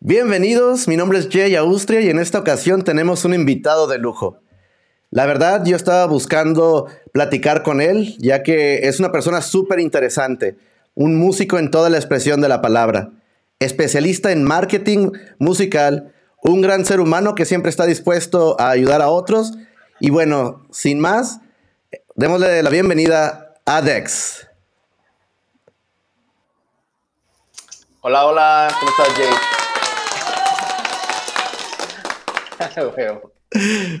Bienvenidos, mi nombre es Jay Austria y en esta ocasión tenemos un invitado de lujo. La verdad, yo estaba buscando platicar con él, ya que es una persona súper interesante, un músico en toda la expresión de la palabra, especialista en marketing musical, un gran ser humano que siempre está dispuesto a ayudar a otros. Y bueno, sin más, démosle la bienvenida a Dex. Hola, hola, ¿cómo estás, Jay?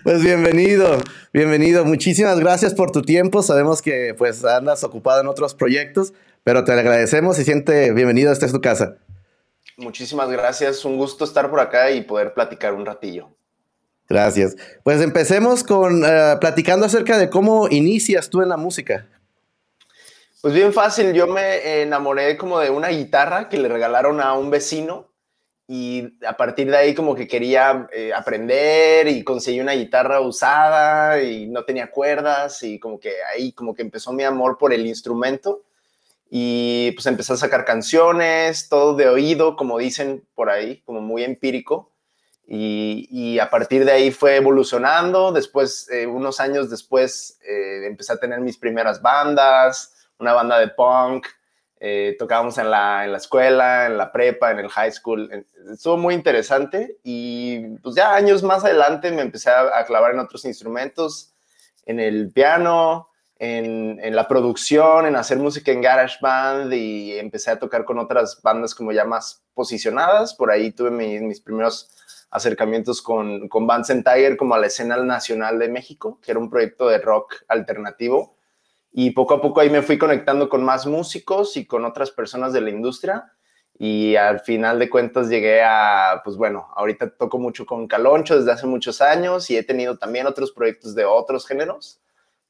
Pues bienvenido, bienvenido. Muchísimas gracias por tu tiempo. Sabemos que pues andas ocupado en otros proyectos, pero te agradecemos y siente bienvenido. Esta es tu casa. Muchísimas gracias. Un gusto estar por acá y poder platicar un ratillo. Gracias. Pues empecemos con eh, platicando acerca de cómo inicias tú en la música. Pues bien fácil, yo me enamoré como de una guitarra que le regalaron a un vecino y a partir de ahí como que quería eh, aprender y conseguí una guitarra usada y no tenía cuerdas y como que ahí como que empezó mi amor por el instrumento y pues empecé a sacar canciones, todo de oído, como dicen por ahí, como muy empírico. Y, a partir de ahí fue evolucionando. Después, eh, unos años después, eh, empecé a tener mis primeras bandas, una banda de punk, eh, tocábamos en la, escuela, en la prepa, en el high school. Estuvo muy interesante y pues ya años más adelante me empecé a, clavar en otros instrumentos, en el piano, en, la producción, en hacer música en garage band y empecé a tocar con otras bandas como ya más posicionadas. Por ahí tuve mis primeros acercamientos con, con Vance Tiger como a la escena nacional de México, que era un proyecto de rock alternativo y poco a poco ahí me fui conectando con más músicos y con otras personas de la industria y al final de cuentas llegué a, pues bueno, ahorita toco mucho con Caloncho desde hace muchos años y he tenido también otros proyectos de otros géneros,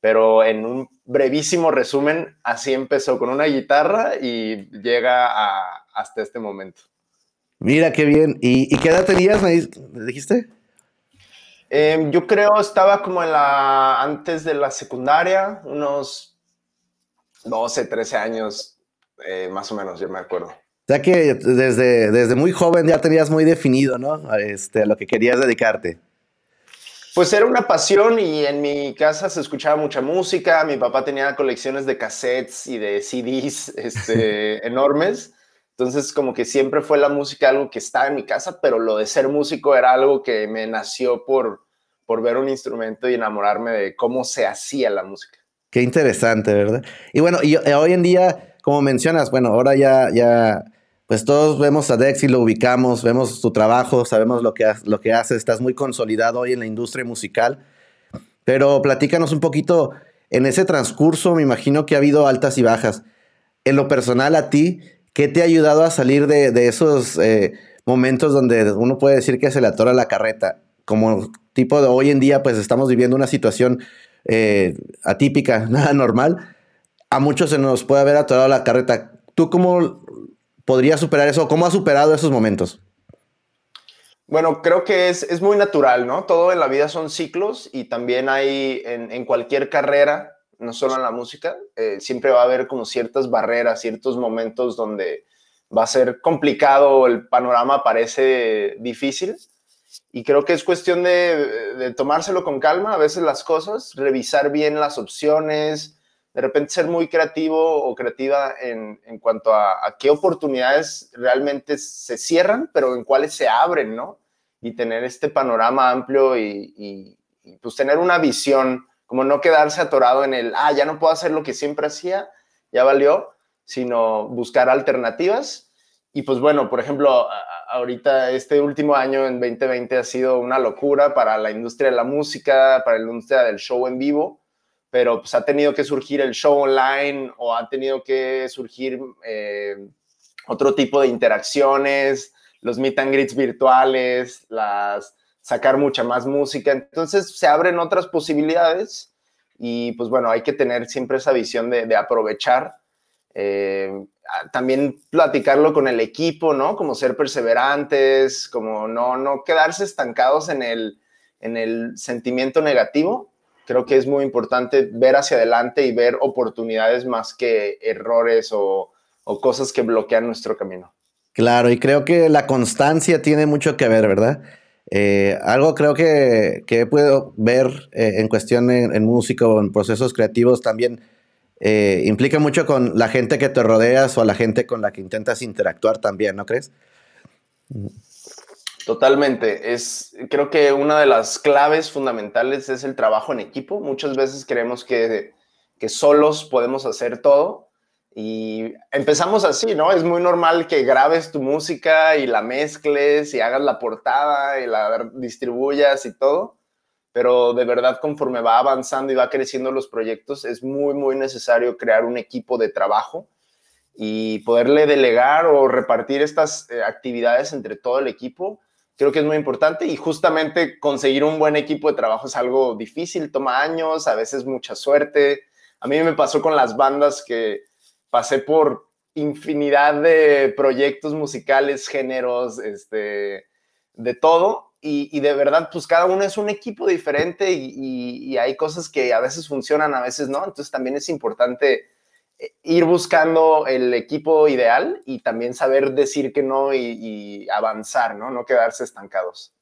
pero en un brevísimo resumen, así empezó con una guitarra y llega hasta este momento. Mira qué bien. ¿Y, ¿y qué edad tenías? ¿Me dijiste? Em, yo creo estaba como en la, antes de la secundaria, unos 12, 13 años, eh, más o menos, yo me acuerdo. Ya que desde, desde muy joven ya tenías muy definido, ¿no? Este, a lo que querías dedicarte. Pues era una pasión y en mi casa se escuchaba mucha música, mi papá tenía colecciones de cassettes y de CDs este, enormes. Entonces, como que siempre fue la música algo que estaba en mi casa, pero lo de ser músico era algo que me nació por, por ver un instrumento y enamorarme de cómo se hacía la música. Qué interesante, ¿verdad? Y bueno, y eh, hoy en día, como mencionas, bueno, ahora ya, ya, pues todos vemos a Dex y lo ubicamos, vemos tu trabajo, sabemos lo que, haces, lo que hace, estás muy consolidado hoy en la industria musical, pero platícanos un poquito, en ese transcurso me imagino que ha habido altas y bajas. En lo personal a ti, ¿Qué te ha ayudado a salir de, esos eh, momentos donde uno puede decir que se le atora la carreta? Como tipo de hoy en día, pues estamos viviendo una situación eh, atípica, nada normal. A muchos se nos puede haber atorado la carreta. ¿Tú cómo podrías superar eso? ¿Cómo has superado esos momentos? Bueno, creo que es, muy natural, ¿no? Todo en la vida son ciclos y también hay en cualquier carrera no solo en la música, eh, siempre va a haber como ciertas barreras, ciertos momentos donde va a ser complicado, el panorama parece difícil. Y creo que es cuestión de, tomárselo con calma a veces las cosas, revisar bien las opciones, de repente ser muy creativo o creativa en, cuanto a, qué oportunidades realmente se cierran, pero en cuáles se abren, ¿no? Y tener este panorama amplio y, y pues tener una visión como no quedarse atorado en el, ah, ya no puedo hacer lo que siempre hacía, ya valió, sino buscar alternativas. Y pues bueno, por ejemplo, ahorita este último año en 2020 ha sido una locura para la industria de la música, para la industria del show en vivo, pero pues ha tenido que surgir el show online o ha tenido que surgir eh, otro tipo de interacciones, los meet and greets virtuales, las sacar mucha más música. Entonces se abren otras posibilidades y pues bueno, hay que tener siempre esa visión de, aprovechar. Eh, también platicarlo con el equipo, ¿no? Como ser perseverantes, como no, no quedarse estancados en el, en el sentimiento negativo. Creo que es muy importante ver hacia adelante y ver oportunidades más que errores o, o cosas que bloquean nuestro camino. Claro, y creo que la constancia tiene mucho que ver, ¿verdad? Eh, algo creo que, que puedo ver eh, en cuestión en, músico, música o en procesos creativos también eh, implica mucho con la gente que te rodeas o la gente con la que intentas interactuar también, ¿no crees? Totalmente. Es, creo que una de las claves fundamentales es el trabajo en equipo. Muchas veces creemos que, que solos podemos hacer todo y empezamos así, ¿no? Es muy normal que grabes tu música y la mezcles y hagas la portada y la distribuyas y todo, pero de verdad conforme va avanzando y va creciendo los proyectos, es muy, muy necesario crear un equipo de trabajo y poderle delegar o repartir estas eh, actividades entre todo el equipo. Creo que es muy importante y justamente conseguir un buen equipo de trabajo es algo difícil, toma años, a veces mucha suerte. A mí me pasó con las bandas que pasé por infinidad de proyectos musicales, géneros, este, de todo. Y, de verdad, pues cada uno es un equipo diferente y, hay cosas que a veces funcionan, a veces no. Entonces también es importante eh, ir buscando el equipo ideal y también saber decir que no y, avanzar, ¿no? No quedarse estancados.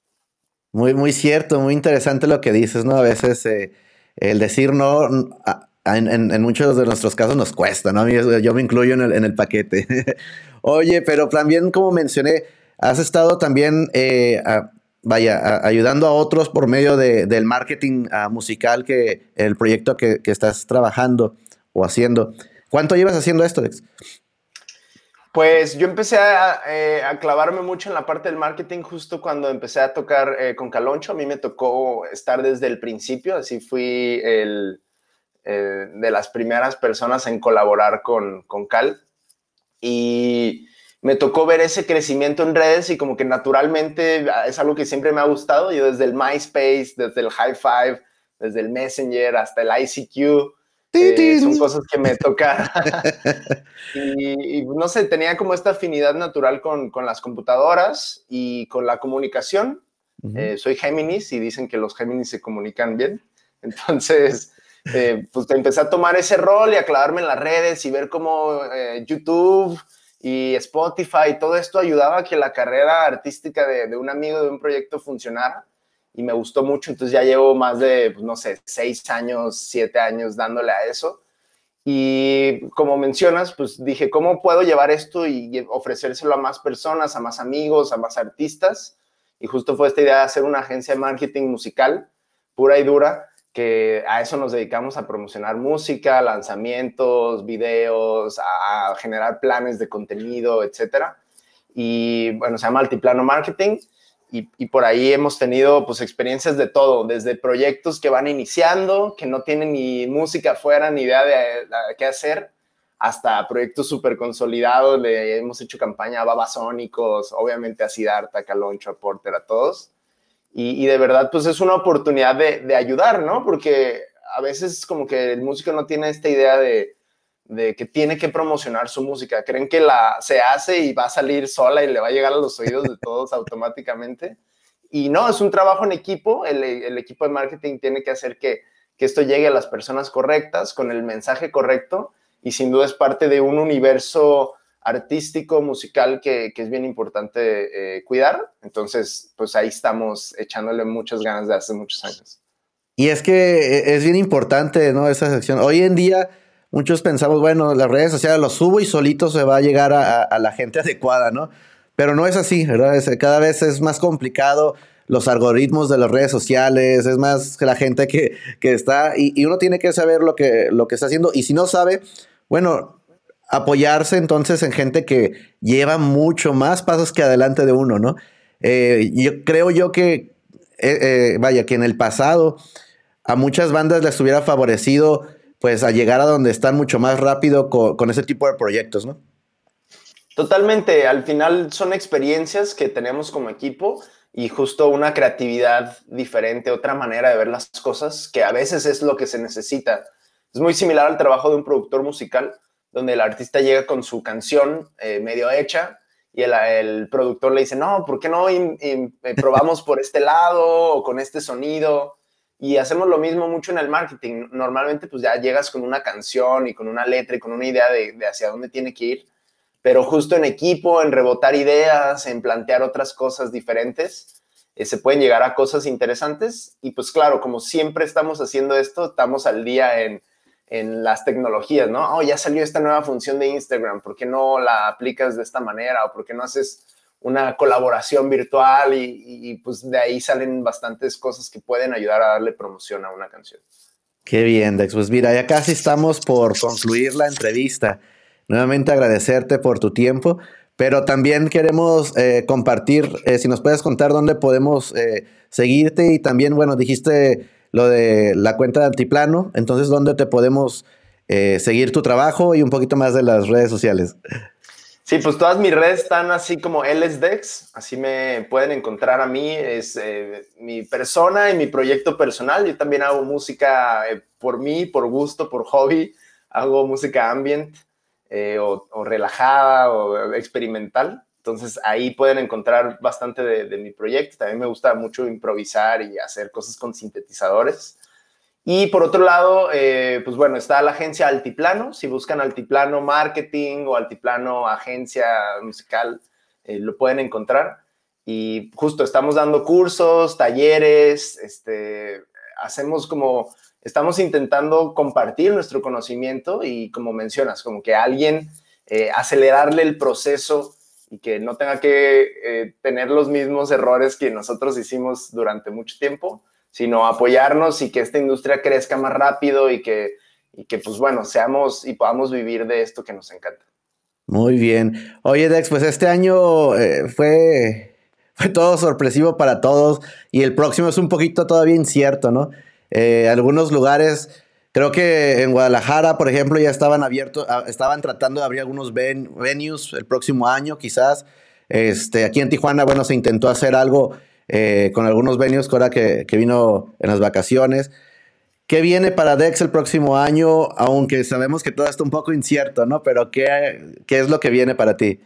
Muy, muy cierto, muy interesante lo que dices, ¿no? A veces eh, el decir no, en, muchos de nuestros casos nos cuesta, ¿no? yo me incluyo en el, paquete. Oye, pero también, como mencioné, has estado también, eh, vaya, ayudando a otros por medio del marketing ah, musical que el proyecto que, estás trabajando o haciendo. ¿Cuánto llevas haciendo esto, Pues yo empecé eh, a, clavarme mucho en la parte del marketing justo cuando empecé a tocar eh, con Caloncho. A mí me tocó estar desde el principio, así fui el, eh, de las primeras personas en colaborar con, Cal. Y me tocó ver ese crecimiento en redes y como que naturalmente ah, es algo que siempre me ha gustado. Yo desde el MySpace, desde el High Five, desde el Messenger hasta el ICQ, eh, son cosas que me toca. y, no sé, tenía como esta afinidad natural con, las computadoras y con la comunicación. Eh, soy Géminis y dicen que los Géminis se comunican bien. Entonces, eh, pues empecé a tomar ese rol y a clavarme en las redes y ver cómo eh, YouTube y Spotify y todo esto ayudaba a que la carrera artística de, un amigo de un proyecto funcionara y me gustó mucho. Entonces ya llevo más de, pues, no sé, seis años, siete años dándole a eso. Y como mencionas, pues dije, ¿cómo puedo llevar esto y ofrecérselo a más personas, a más amigos, a más artistas? Y justo fue esta idea de hacer una agencia de marketing musical pura y dura que a eso nos dedicamos a promocionar música, lanzamientos, videos, a generar planes de contenido, etcétera. Y bueno, se llama Altiplano Marketing. Y, por ahí hemos tenido pues, experiencias de todo, desde proyectos que van iniciando, que no tienen ni música afuera, ni idea de, qué hacer, hasta proyectos súper consolidados, le hemos hecho campaña a Babasónicos, obviamente a Sidarta, a Caloncho, a Porter, a todos. Y, de verdad, pues es una oportunidad de, de, ayudar, ¿no? Porque a veces es como que el músico no tiene esta idea de, que tiene que promocionar su música. Creen que la se hace y va a salir sola y le va a llegar a los oídos de todos automáticamente. Y no, es un trabajo en equipo. El, equipo de marketing tiene que hacer que, que esto llegue a las personas correctas, con el mensaje correcto. Y sin duda es parte de un universo artístico, musical, que, es bien importante eh, cuidar. Entonces, pues ahí estamos echándole muchas ganas de hace muchos años. Y es que eh, es bien importante, ¿no? Esa sección. Hoy en día muchos pensamos, bueno, las redes sociales los subo y solito se va a llegar a, la gente adecuada, ¿no? Pero no es así, ¿verdad? cada vez es más complicado los algoritmos de las redes sociales, es más la gente que, está y, uno tiene que saber lo que, lo que está haciendo y si no sabe, bueno, apoyarse entonces en gente que lleva mucho más pasos que adelante de uno, ¿no? Eh, yo creo yo que, eh, eh, vaya, que en el pasado a muchas bandas les hubiera favorecido pues a llegar a donde están mucho más rápido con, con ese tipo de proyectos, ¿no? Totalmente, al final son experiencias que tenemos como equipo y justo una creatividad diferente, otra manera de ver las cosas que a veces es lo que se necesita. Es muy similar al trabajo de un productor musical donde el artista llega con su canción eh, medio hecha y el, productor le dice, no, ¿por qué no eh, probamos por este lado o con este sonido? Y hacemos lo mismo mucho en el marketing. Normalmente pues ya llegas con una canción y con una letra y con una idea de, hacia dónde tiene que ir, pero justo en equipo, en rebotar ideas, en plantear otras cosas diferentes, eh, se pueden llegar a cosas interesantes. Y pues claro, como siempre estamos haciendo esto, estamos al día en en las tecnologías, ¿no? Oh, ya salió esta nueva función de Instagram, ¿por qué no la aplicas de esta manera? ¿O por qué no haces una colaboración virtual? Y, pues de ahí salen bastantes cosas que pueden ayudar a darle promoción a una canción. Qué bien, Dex. Pues mira, ya casi estamos por concluir la entrevista. Nuevamente agradecerte por tu tiempo, pero también queremos eh, compartir, eh, si nos puedes contar dónde podemos eh, seguirte y también, bueno, dijiste lo de la cuenta de Altiplano. Entonces, ¿dónde te podemos eh, seguir tu trabajo y un poquito más de las redes sociales? Sí, pues todas mis redes están así como LSDEX, así me pueden encontrar a mí, es eh, mi persona y mi proyecto personal. Yo también hago música eh, por mí, por gusto, por hobby, hago música ambient o, relajada o experimental. Entonces ahí pueden encontrar bastante de, mi proyecto. También me gusta mucho improvisar y hacer cosas con sintetizadores. Y por otro lado, eh, pues bueno, está la agencia Altiplano. Si buscan Altiplano Marketing o Altiplano Agencia Musical, eh, lo pueden encontrar. Y justo estamos dando cursos, talleres, este, hacemos como, estamos intentando compartir nuestro conocimiento y como mencionas, como que alguien eh, acelerarle el proceso y que no tenga que eh, tener los mismos errores que nosotros hicimos durante mucho tiempo, sino apoyarnos y que esta industria crezca más rápido y que, y que pues bueno, seamos y podamos vivir de esto que nos encanta. Muy bien. Oye, Dex, pues este año eh, fue, fue todo sorpresivo para todos y el próximo es un poquito todavía incierto, ¿no? Eh, algunos lugares Creo que en Guadalajara, por ejemplo, ya estaban abiertos, ah, estaban tratando de abrir algunos venues el próximo año, quizás. Este, aquí en Tijuana, bueno, se intentó hacer algo eh, con algunos venues ahora que, que, vino en las vacaciones. ¿Qué viene para Dex el próximo año? Aunque sabemos que todo está un poco incierto, ¿no? Pero ¿qué, es lo que viene para ti?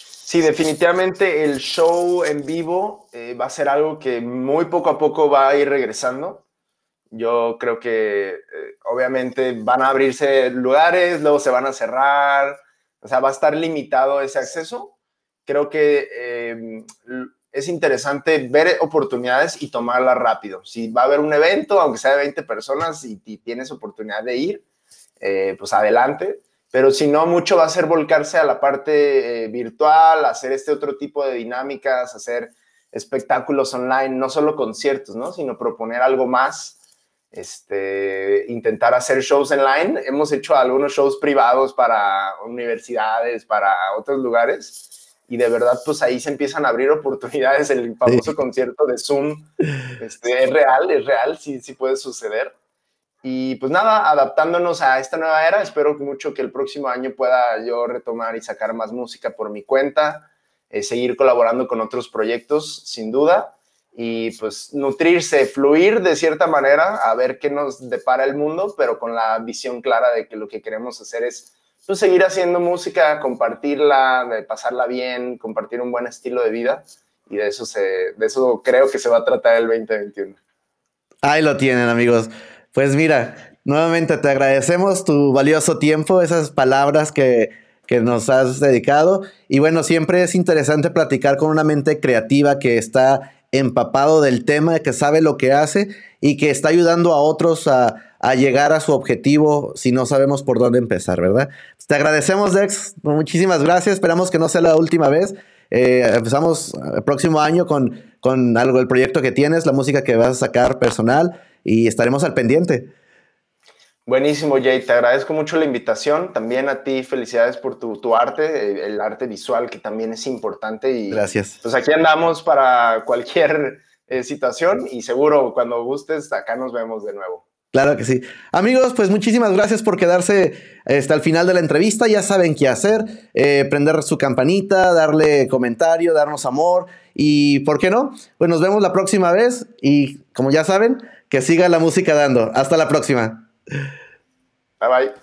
Sí, definitivamente el show en vivo eh, va a ser algo que muy poco a poco va a ir regresando. Yo creo que eh, obviamente van a abrirse lugares, luego se van a cerrar, o sea, va a estar limitado ese acceso. Creo que em, es interesante ver oportunidades y tomarlas rápido. Si va a haber un evento, aunque sea de 20 personas y, tienes oportunidad de ir, eh, pues adelante. Pero si no, mucho va a ser volcarse a la parte eh, virtual, hacer este otro tipo de dinámicas, hacer espectáculos online, no solo conciertos, ¿no? Sino proponer algo más este, intentar hacer shows online. Hemos hecho algunos shows privados para universidades, para otros lugares. Y de verdad, pues ahí se empiezan a abrir oportunidades. El famoso concierto de Zoom este, es real, es real, sí, sí puede suceder. Y pues nada, adaptándonos a esta nueva era, espero mucho que el próximo año pueda yo retomar y sacar más música por mi cuenta, eh, seguir colaborando con otros proyectos, sin duda y pues nutrirse, fluir de cierta manera, a ver qué nos depara el mundo, pero con la visión clara de que lo que queremos hacer es pues, seguir haciendo música, compartirla, de pasarla bien, compartir un buen estilo de vida y de eso, se, de eso creo que se va a tratar el 2021. Ahí lo tienen amigos. Pues mira, nuevamente te agradecemos tu valioso tiempo, esas palabras que, que nos has dedicado. Y bueno, siempre es interesante platicar con una mente creativa que está empapado del tema, que sabe lo que hace y que está ayudando a otros a, llegar a su objetivo si no sabemos por dónde empezar, ¿verdad? te agradecemos, Dex. Muchísimas gracias. Esperamos que no sea la última vez. Eh, empezamos el eh, próximo año con, con algo, el proyecto que tienes, la música que vas a sacar personal y estaremos al pendiente. Buenísimo, Jay. Te agradezco mucho la invitación. También a ti, felicidades por tu, arte, eh, el arte visual, que también es importante. Y, Gracias. Pues aquí andamos para cualquier eh, situación y seguro cuando gustes, acá nos vemos de nuevo. Claro que sí. Amigos, pues muchísimas gracias por quedarse hasta este, el final de la entrevista. Ya saben qué hacer, eh, prender su campanita, darle comentario, darnos amor y, ¿por qué no? Pues nos vemos la próxima vez y, como ya saben, que siga la música dando. Hasta la próxima. Bye bye.